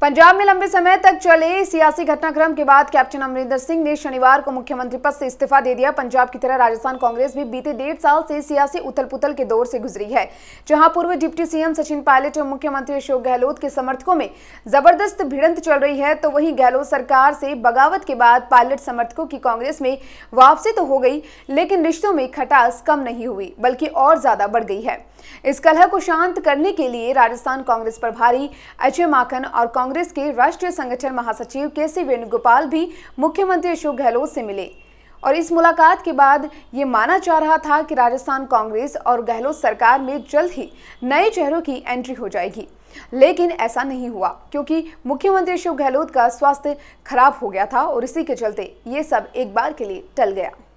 पंजाब में लंबे समय तक चले सियासी घटनाक्रम के बाद कैप्टन अमरिंदर सिंह ने शनिवार को मुख्यमंत्री पद से इस्तीफा दे दिया पंजाब की तरह राजस्थान कांग्रेस भी बीते डेढ़ साल से सियासी उथल पुथल के दौर से गुजरी है जहां पूर्व डिप्टी सीएम सचिन पायलट और मुख्यमंत्री अशोक गहलोत के समर्थकों में जबरदस्त भिड़ंत चल रही है तो वही गहलोत सरकार से बगावत के बाद पायलट समर्थकों की कांग्रेस में वापसी तो हो गई लेकिन रिश्तों में खटास कम नहीं हुई बल्कि और ज्यादा बढ़ गई है इस कलह को शांत करने के लिए राजस्थान कांग्रेस प्रभारी अजय माखन और कांग्रेस के राष्ट्रीय संगठन महासचिव के सी वेणुगोपाल भी मुख्यमंत्री अशोक गहलोत से मिले और इस मुलाकात के बाद ये माना जा रहा था कि राजस्थान कांग्रेस और गहलोत सरकार में जल्द ही नए चेहरों की एंट्री हो जाएगी लेकिन ऐसा नहीं हुआ क्योंकि मुख्यमंत्री अशोक गहलोत का स्वास्थ्य खराब हो गया था और इसी के चलते ये सब एक बार के लिए टल गया